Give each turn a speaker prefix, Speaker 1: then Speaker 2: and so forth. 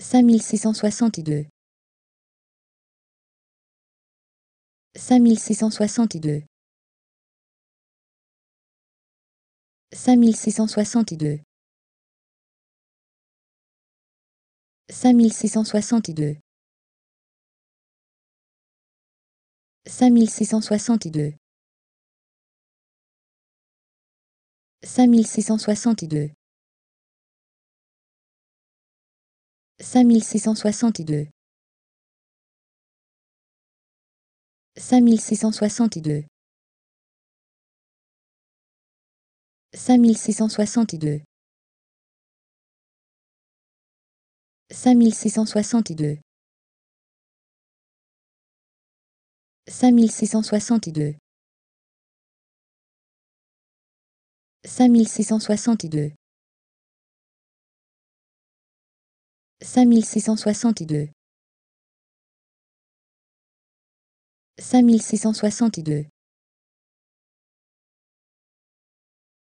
Speaker 1: 5662 5662 5662 5662 5662 5662 5662 5662 5662 5662 5662 5662 5662 5662